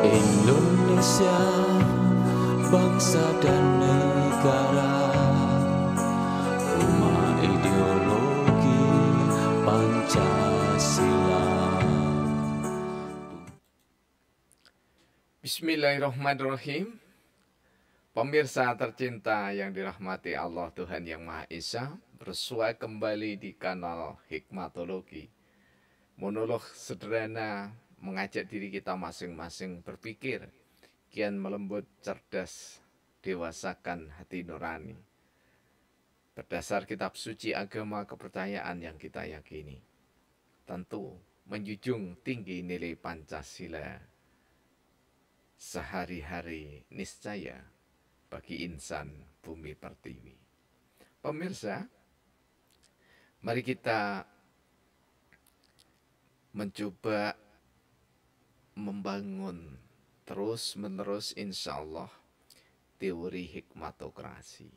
Indonesia bangsa dan negara rumah ideologi Pancasila Bismillahirrahmanirrahim Pemirsa tercinta yang dirahmati Allah Tuhan Yang Maha Esa Bersua kembali di kanal Hikmatologi Monolog sederhana mengajak diri kita masing-masing berpikir, kian melembut, cerdas, dewasakan hati nurani. Berdasar kitab suci agama kepercayaan yang kita yakini. Tentu menjunjung tinggi nilai Pancasila. Sehari-hari niscaya bagi insan bumi pertiwi. Pemirsa, mari kita mencoba membangun terus menerus insya Allah teori hikmatokrasi.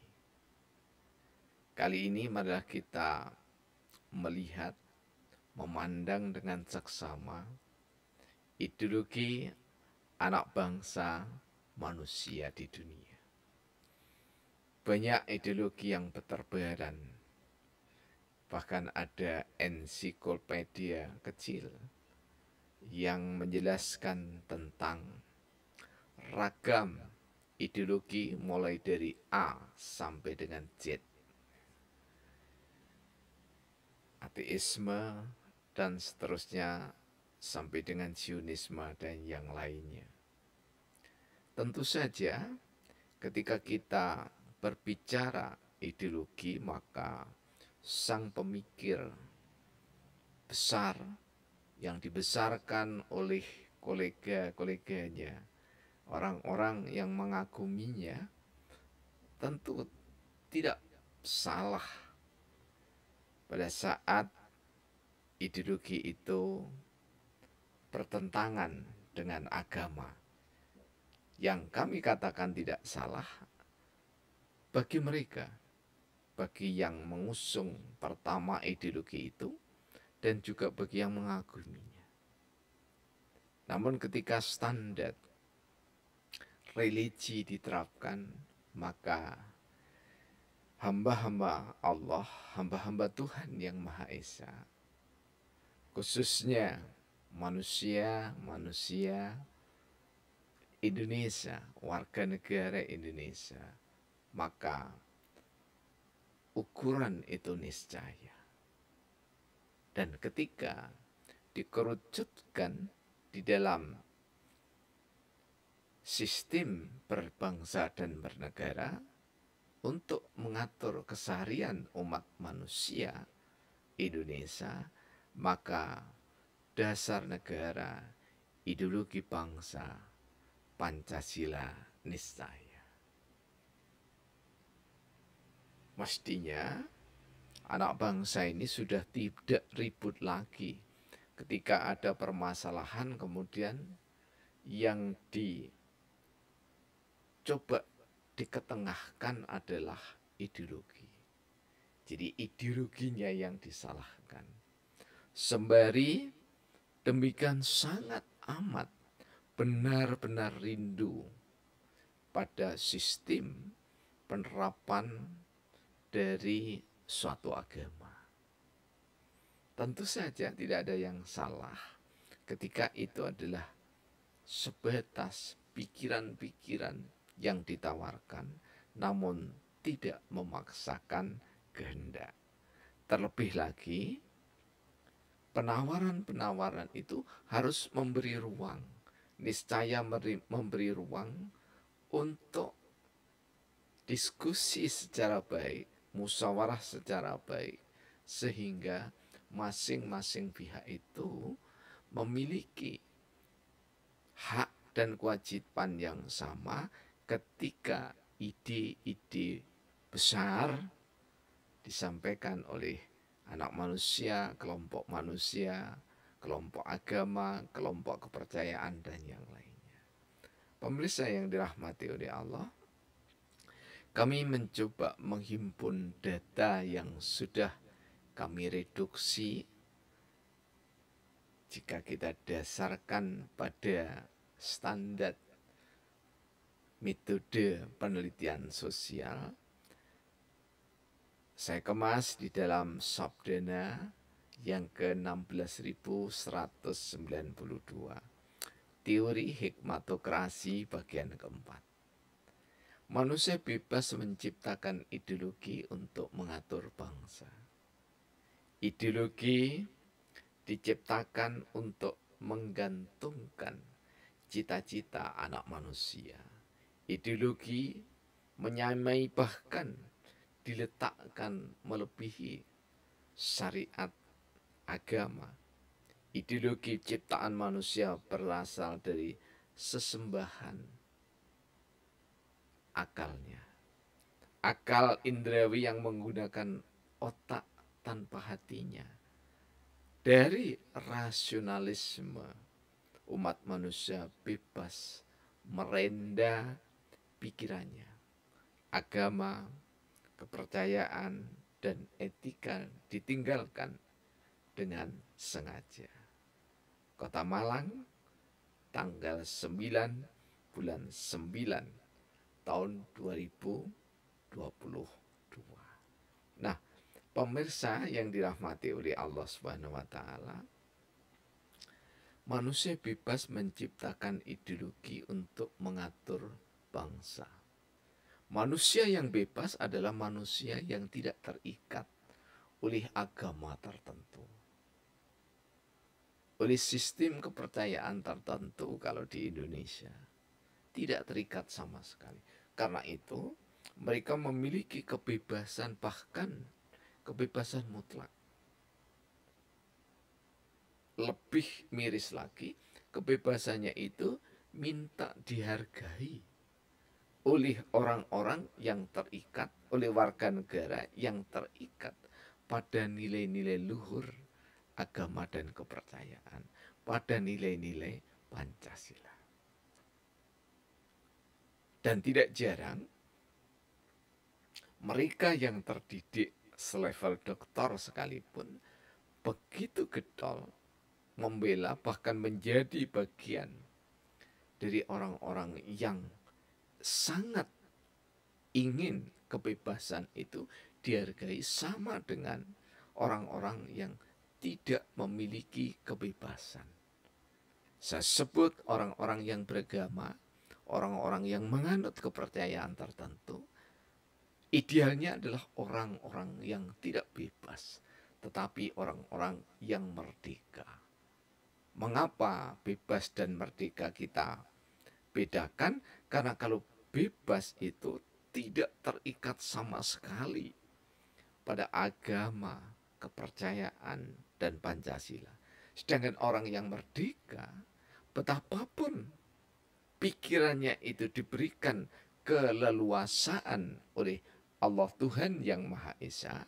Kali ini marilah kita melihat, memandang dengan seksama ideologi anak bangsa manusia di dunia. Banyak ideologi yang berterbaran, bahkan ada ensiklopedia kecil yang menjelaskan tentang ragam ideologi mulai dari A sampai dengan Z. Ateisme dan seterusnya sampai dengan Zionisme dan yang lainnya. Tentu saja ketika kita berbicara ideologi maka sang pemikir besar yang dibesarkan oleh kolega-koleganya, orang-orang yang mengaguminya, tentu tidak salah pada saat ideologi itu bertentangan dengan agama. Yang kami katakan tidak salah bagi mereka, bagi yang mengusung pertama ideologi itu, dan juga bagi yang mengaguminya. Namun ketika standar religi diterapkan, maka hamba-hamba Allah, hamba-hamba Tuhan yang Maha Esa, khususnya manusia-manusia Indonesia, warga negara Indonesia, maka ukuran itu niscaya. Dan ketika dikerucutkan di dalam sistem berbangsa dan bernegara untuk mengatur keseharian umat manusia Indonesia, maka dasar negara, ideologi bangsa, Pancasila niscaya. Mestinya anak bangsa ini sudah tidak ribut lagi. Ketika ada permasalahan kemudian yang dicoba diketengahkan adalah ideologi. Jadi ideologinya yang disalahkan. Sembari demikian sangat amat benar-benar rindu pada sistem penerapan dari suatu agama. Tentu saja tidak ada yang salah ketika itu adalah sebatas pikiran-pikiran yang ditawarkan namun tidak memaksakan kehendak. Terlebih lagi penawaran-penawaran itu harus memberi ruang, niscaya memberi ruang untuk diskusi secara baik musyawarah secara baik sehingga masing-masing pihak itu memiliki hak dan kewajiban yang sama ketika ide-ide besar disampaikan oleh anak manusia, kelompok manusia, kelompok agama, kelompok kepercayaan dan yang lainnya. Pemirsa yang dirahmati oleh Allah, kami mencoba menghimpun data yang sudah kami reduksi jika kita dasarkan pada standar metode penelitian sosial saya kemas di dalam subdana yang ke-16.192 teori hikmatokrasi bagian keempat Manusia bebas menciptakan ideologi untuk mengatur bangsa. Ideologi diciptakan untuk menggantungkan cita-cita anak manusia. Ideologi menyamai bahkan diletakkan melebihi syariat agama. Ideologi ciptaan manusia berasal dari sesembahan akalnya. Akal indrawi yang menggunakan otak tanpa hatinya. Dari rasionalisme, umat manusia bebas merenda pikirannya. Agama, kepercayaan, dan etika ditinggalkan dengan sengaja. Kota Malang, tanggal 9 bulan 9 tahun 2022. Nah, pemirsa yang dirahmati oleh Allah Subhanahu wa taala, manusia bebas menciptakan ideologi untuk mengatur bangsa. Manusia yang bebas adalah manusia yang tidak terikat oleh agama tertentu. Oleh sistem kepercayaan tertentu kalau di Indonesia tidak terikat sama sekali. Karena itu, mereka memiliki kebebasan, bahkan kebebasan mutlak. Lebih miris lagi, kebebasannya itu minta dihargai oleh orang-orang yang terikat, oleh warga negara yang terikat pada nilai-nilai luhur agama dan kepercayaan, pada nilai-nilai Pancasila. Dan tidak jarang mereka yang terdidik selevel doktor sekalipun begitu getol membela bahkan menjadi bagian dari orang-orang yang sangat ingin kebebasan itu dihargai sama dengan orang-orang yang tidak memiliki kebebasan. Saya sebut orang-orang yang beragama orang-orang yang menganut kepercayaan tertentu idealnya adalah orang-orang yang tidak bebas tetapi orang-orang yang merdeka. Mengapa bebas dan merdeka kita bedakan? Karena kalau bebas itu tidak terikat sama sekali pada agama, kepercayaan, dan Pancasila. Sedangkan orang yang merdeka, betapapun pikirannya itu diberikan keleluasaan oleh Allah Tuhan yang Maha Esa,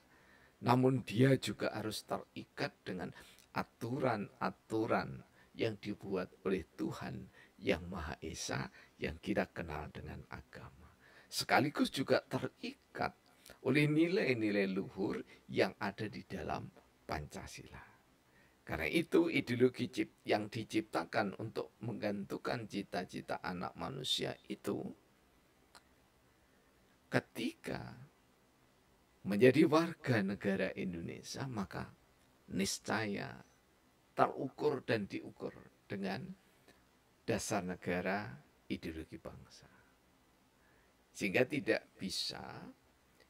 namun dia juga harus terikat dengan aturan-aturan yang dibuat oleh Tuhan yang Maha Esa yang kita kenal dengan agama. Sekaligus juga terikat oleh nilai-nilai luhur yang ada di dalam Pancasila. Karena itu ideologi yang diciptakan untuk menggantungkan cita-cita anak manusia itu ketika menjadi warga negara Indonesia maka niscaya terukur dan diukur dengan dasar negara ideologi bangsa. Sehingga tidak bisa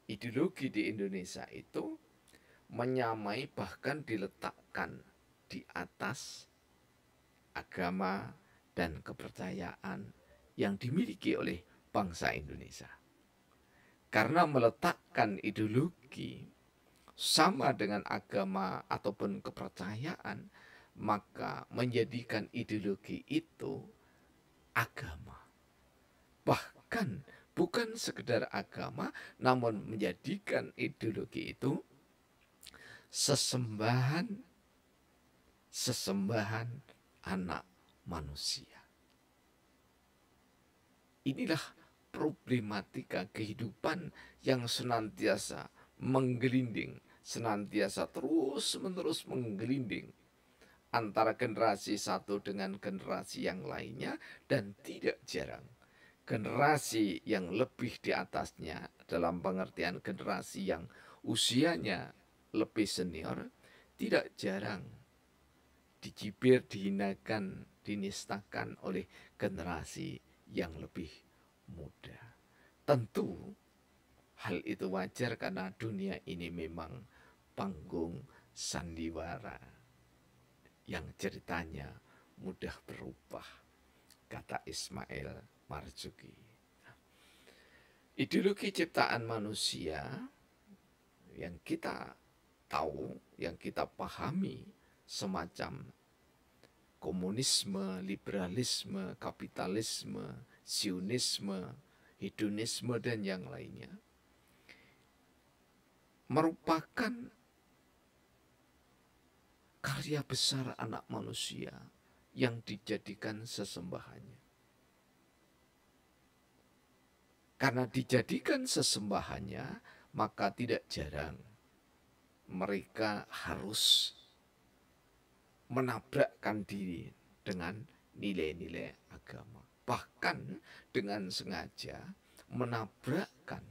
ideologi di Indonesia itu menyamai bahkan diletakkan di atas agama dan kepercayaan yang dimiliki oleh bangsa Indonesia. Karena meletakkan ideologi sama dengan agama ataupun kepercayaan, maka menjadikan ideologi itu agama. Bahkan bukan sekedar agama, namun menjadikan ideologi itu sesembahan sesembahan anak manusia. Inilah problematika kehidupan yang senantiasa menggelinding, senantiasa terus-menerus menggelinding antara generasi satu dengan generasi yang lainnya dan tidak jarang generasi yang lebih di atasnya dalam pengertian generasi yang usianya lebih senior tidak jarang dicibir, dihinakan, dinistakan oleh generasi yang lebih muda. Tentu hal itu wajar karena dunia ini memang panggung sandiwara yang ceritanya mudah berubah, kata Ismail Marzuki. Ideologi ciptaan manusia yang kita tahu, yang kita pahami semacam komunisme, liberalisme, kapitalisme, sionisme, hedonisme dan yang lainnya merupakan karya besar anak manusia yang dijadikan sesembahannya. Karena dijadikan sesembahannya, maka tidak jarang mereka harus menabrakkan diri dengan nilai-nilai agama. Bahkan dengan sengaja menabrakkan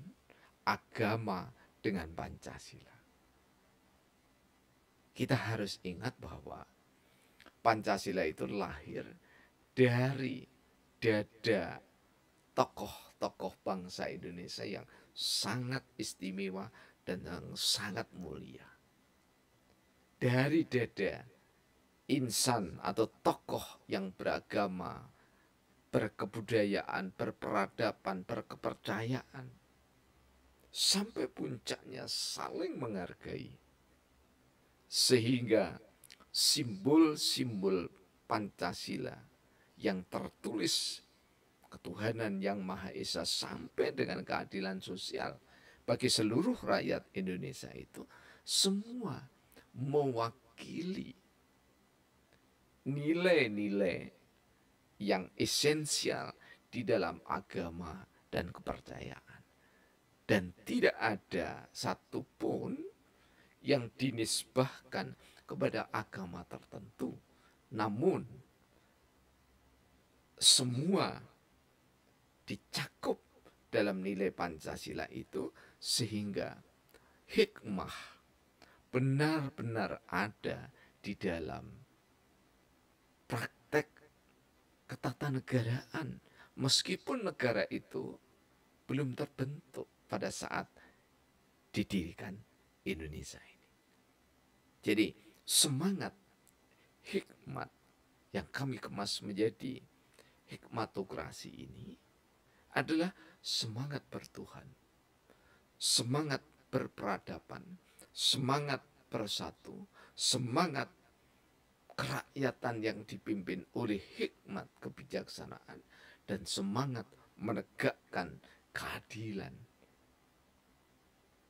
agama dengan Pancasila. Kita harus ingat bahwa Pancasila itu lahir dari dada tokoh-tokoh bangsa Indonesia yang sangat istimewa dan yang sangat mulia. Dari dada insan atau tokoh yang beragama, berkebudayaan, berperadaban, berkepercayaan. Sampai puncaknya saling menghargai. Sehingga simbol-simbol Pancasila yang tertulis ketuhanan yang Maha Esa sampai dengan keadilan sosial bagi seluruh rakyat Indonesia itu semua mewakili nilai-nilai yang esensial di dalam agama dan kepercayaan. Dan tidak ada satupun yang dinisbahkan kepada agama tertentu. Namun, semua dicakup dalam nilai Pancasila itu sehingga hikmah benar-benar ada di dalam praktek ketatanegaraan meskipun negara itu belum terbentuk pada saat didirikan Indonesia ini. Jadi semangat hikmat yang kami kemas menjadi hikmatokrasi ini adalah semangat bertuhan, semangat berperadaban, semangat bersatu, semangat kerakyatan yang dipimpin oleh hikmat kebijaksanaan dan semangat menegakkan keadilan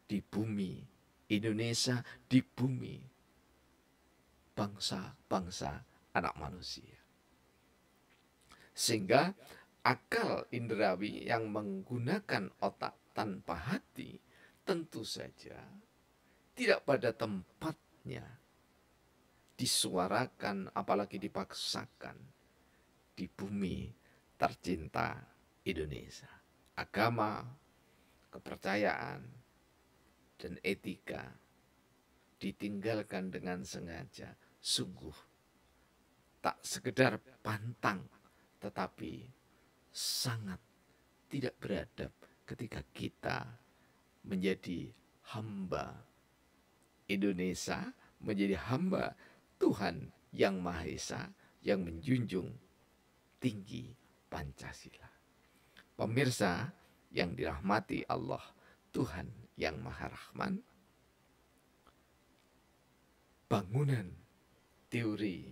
di bumi Indonesia, di bumi bangsa-bangsa anak manusia. Sehingga akal indrawi yang menggunakan otak tanpa hati tentu saja tidak pada tempatnya disuarakan, apalagi dipaksakan di bumi tercinta Indonesia. Agama, kepercayaan, dan etika ditinggalkan dengan sengaja sungguh tak sekedar pantang tetapi sangat tidak beradab ketika kita menjadi hamba Indonesia menjadi hamba Tuhan yang Maha Esa yang menjunjung tinggi Pancasila. Pemirsa yang dirahmati Allah, Tuhan yang Maha Rahman, bangunan teori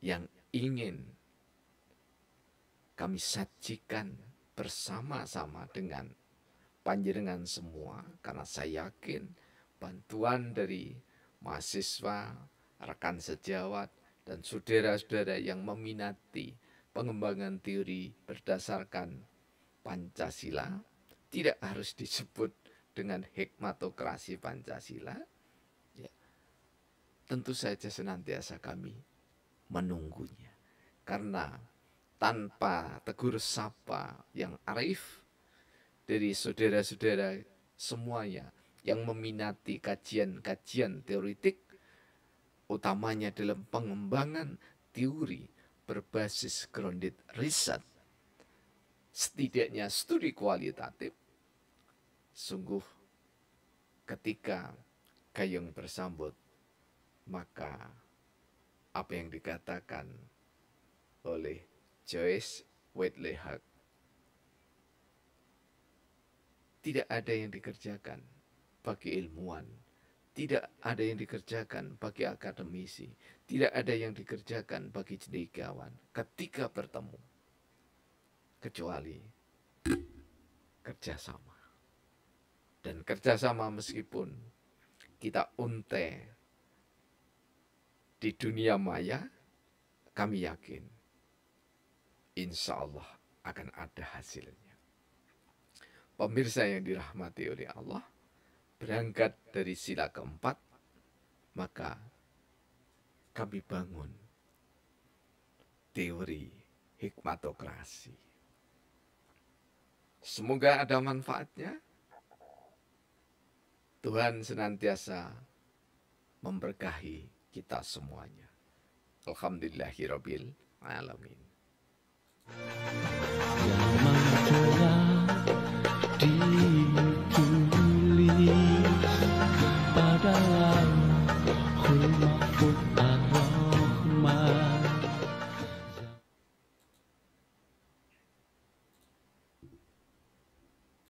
yang ingin kami sajikan bersama-sama dengan panjenengan semua karena saya yakin bantuan dari mahasiswa, rekan sejawat, dan saudara-saudara yang meminati pengembangan teori berdasarkan Pancasila tidak harus disebut dengan hikmatokrasi Pancasila. Ya. Tentu saja senantiasa kami menunggunya. Karena tanpa tegur sapa yang arif dari saudara-saudara semuanya yang meminati kajian-kajian teoritik, utamanya dalam pengembangan teori berbasis grounded riset, setidaknya studi kualitatif, sungguh ketika kayung bersambut, maka apa yang dikatakan oleh Joyce Whitley Hack tidak ada yang dikerjakan bagi ilmuwan, tidak ada yang dikerjakan bagi akademisi, tidak ada yang dikerjakan bagi cendekiawan ketika bertemu, kecuali kerjasama. Dan kerjasama meskipun kita unte di dunia maya, kami yakin insya Allah akan ada hasilnya. Pemirsa yang dirahmati oleh Allah, berangkat dari sila keempat, maka kami bangun teori hikmatokrasi. Semoga ada manfaatnya. Tuhan senantiasa memberkahi kita semuanya. Alhamdulillahirabbil alamin. Yang